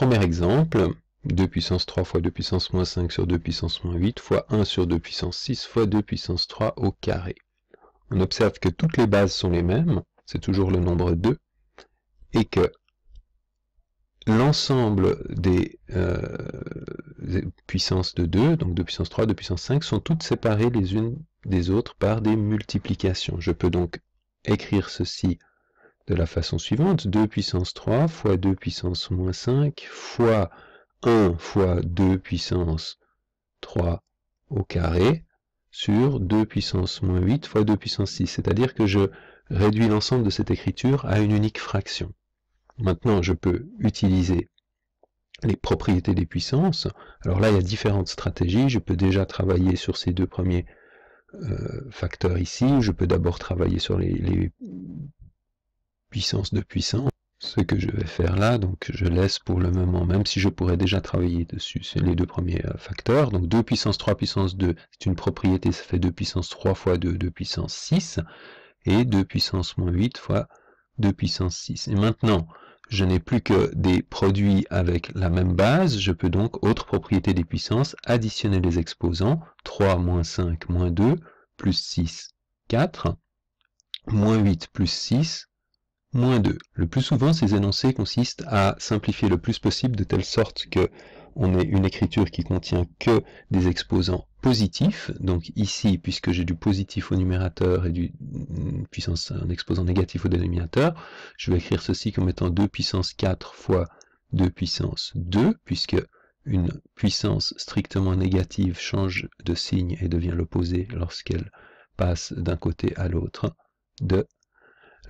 Premier exemple, 2 puissance 3 fois 2 puissance moins 5 sur 2 puissance moins 8 fois 1 sur 2 puissance 6 fois 2 puissance 3 au carré. On observe que toutes les bases sont les mêmes, c'est toujours le nombre 2, et que l'ensemble des, euh, puissances de 2, donc 2 puissance 3, 2 puissance 5, sont toutes séparées les unes des autres par des multiplications. Je peux donc écrire ceci de la façon suivante. 2 puissance 3 fois 2 puissance moins 5 fois 1 fois 2 puissance 3 au carré sur 2 puissance moins 8 fois 2 puissance 6. C'est-à-dire que je réduis l'ensemble de cette écriture à une unique fraction. Maintenant, je peux utiliser les propriétés des puissances. Alors là, il y a différentes stratégies. Je peux déjà travailler sur ces deux premiers euh, facteurs ici. Je peux d'abord travailler sur les puissance de puissance. Ce que je vais faire là, donc je laisse pour le moment, même si je pourrais déjà travailler dessus, c'est les deux premiers euh, facteurs. Donc 2 puissance 3 puissance 2, c'est une propriété, ça fait 2 puissance 3 fois 2, 2 puissance 6, et 2 puissance moins 8 fois 2 puissance 6. Et maintenant, je n'ai plus que des produits avec la même base, je peux donc, autre propriété des puissances, additionner les exposants, 3 moins 5 moins 2, plus 6, 4, moins 8 plus 6, 2. Le plus souvent, ces énoncés consistent à simplifier le plus possible de telle sorte que on ait une écriture qui contient que des exposants positifs. Donc ici, puisque j'ai du positif au numérateur et du puissance un exposant négatif au dénominateur, je vais écrire ceci comme étant 2 puissance 4 fois 2 puissance 2, puisque une puissance strictement négative change de signe et devient l'opposé lorsqu'elle passe d'un côté à l'autre de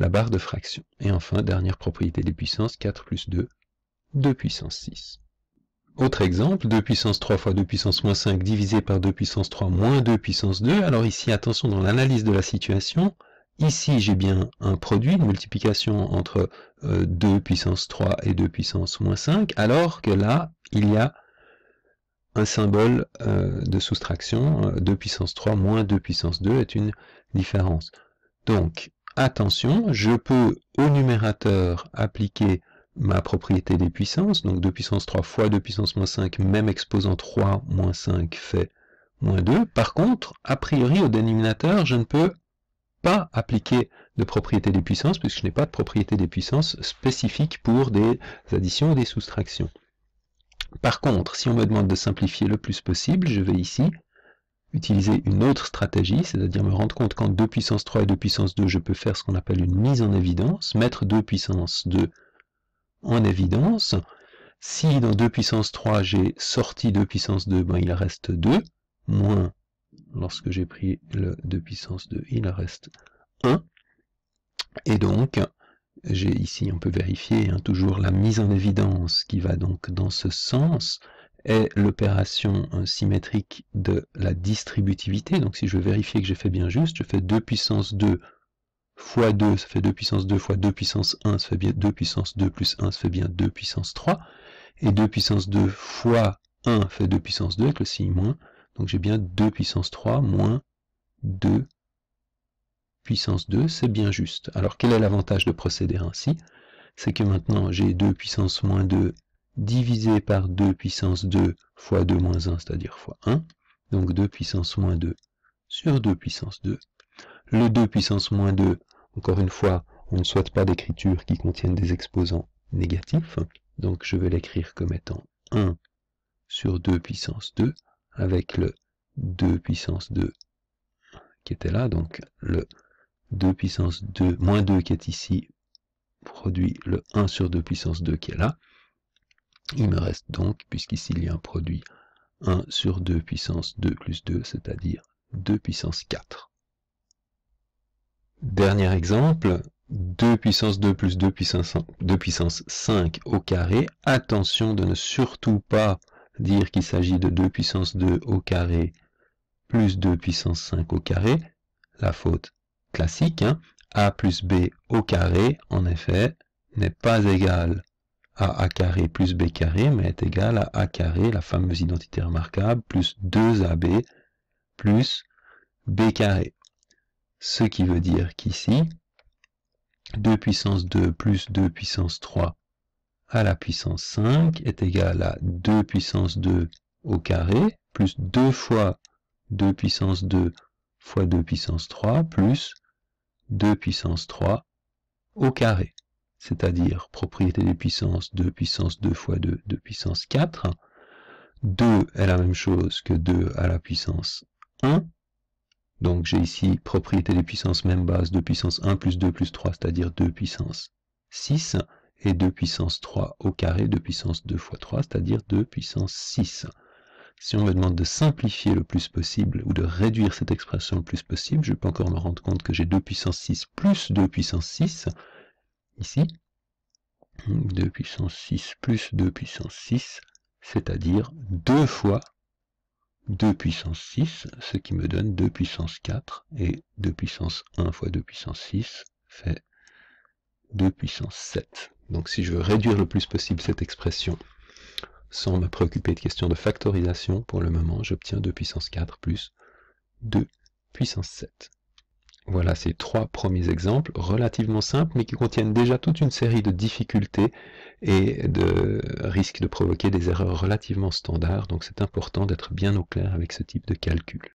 la barre de fraction. Et enfin, dernière propriété des puissances, 4 plus 2, 2 puissance 6. Autre exemple, 2 puissance 3 fois 2 puissance moins 5 divisé par 2 puissance 3 moins 2 puissance 2. Alors ici, attention dans l'analyse de la situation, ici j'ai bien un produit, une multiplication entre 2 euh, puissance 3 et 2 puissance moins 5, alors que là, il y a un symbole euh, de soustraction, 2 euh, puissance 3 moins 2 puissance 2 est une différence. Donc, Attention, je peux au numérateur appliquer ma propriété des puissances, donc 2 puissance 3 fois 2 puissance moins 5, même exposant 3 moins 5 fait moins 2. Par contre, a priori, au dénominateur, je ne peux pas appliquer de propriété des puissances, puisque je n'ai pas de propriété des puissances spécifique pour des additions ou des soustractions. Par contre, si on me demande de simplifier le plus possible, je vais ici utiliser une autre stratégie, c'est-à-dire me rendre compte qu'en 2 puissance 3 et 2 puissance 2, je peux faire ce qu'on appelle une mise en évidence, mettre 2 puissance 2 en évidence. Si dans 2 puissance 3, j'ai sorti 2 puissance 2, ben il reste 2, moins, lorsque j'ai pris le 2 puissance 2, il reste 1. Et donc, j'ai ici, on peut vérifier hein, toujours la mise en évidence qui va donc dans ce sens, est l'opération symétrique de la distributivité. Donc si je veux vérifier que j'ai fait bien juste, je fais 2 puissance 2 fois 2, ça fait 2 puissance 2 fois 2 puissance 1, ça fait bien 2 puissance 2 plus 1, ça fait bien 2 puissance 3. Et 2 puissance 2 fois 1 fait 2 puissance 2 avec le signe moins. Donc j'ai bien 2 puissance 3 moins 2 puissance 2, c'est bien juste. Alors quel est l'avantage de procéder ainsi C'est que maintenant j'ai 2 puissance moins 2 divisé par 2 puissance 2 fois 2 moins 1, c'est-à-dire fois 1, donc 2 puissance moins 2 sur 2 puissance 2. Le 2 puissance moins 2, encore une fois, on ne souhaite pas d'écriture qui contienne des exposants négatifs, donc je vais l'écrire comme étant 1 sur 2 puissance 2, avec le 2 puissance 2 qui était là, donc le 2 puissance 2, moins 2 qui est ici, produit le 1 sur 2 puissance 2 qui est là, il me reste donc, puisqu'ici il y a un produit, 1 sur 2 puissance 2 plus 2, c'est-à-dire 2 puissance 4. Dernier exemple, 2 puissance 2 plus 2 puissance, puissance 5 au carré. Attention de ne surtout pas dire qu'il s'agit de 2 puissance 2 au carré plus 2 puissance 5 au carré. La faute classique, hein. a plus b au carré, en effet, n'est pas égal a carré plus b carré, mais est égal à a carré, la fameuse identité remarquable, plus 2ab, plus b carré. Ce qui veut dire qu'ici, 2 puissance 2 plus 2 puissance 3 à la puissance 5 est égal à 2 puissance 2 au carré, plus 2 fois 2 puissance 2 fois 2 puissance 3, plus 2 puissance 3 au carré c'est-à-dire propriété des puissances 2 puissance 2 fois 2, 2 puissance 4. 2 est la même chose que 2 à la puissance 1. Donc j'ai ici propriété des puissances même base, 2 puissance 1 plus 2 plus 3, c'est-à-dire 2 puissance 6, et 2 puissance 3 au carré, 2 puissance 2 fois 3, c'est-à-dire 2 puissance 6. Si on me demande de simplifier le plus possible ou de réduire cette expression le plus possible, je peux encore me rendre compte que j'ai 2 puissance 6 plus 2 puissance 6, ici, 2 puissance 6 plus 2 puissance 6, c'est-à-dire 2 fois 2 puissance 6, ce qui me donne 2 puissance 4, et 2 puissance 1 fois 2 puissance 6 fait 2 puissance 7. Donc si je veux réduire le plus possible cette expression sans me préoccuper de questions de factorisation, pour le moment j'obtiens 2 puissance 4 plus 2 puissance 7. Voilà ces trois premiers exemples relativement simples mais qui contiennent déjà toute une série de difficultés et de risques de provoquer des erreurs relativement standards, donc c'est important d'être bien au clair avec ce type de calcul.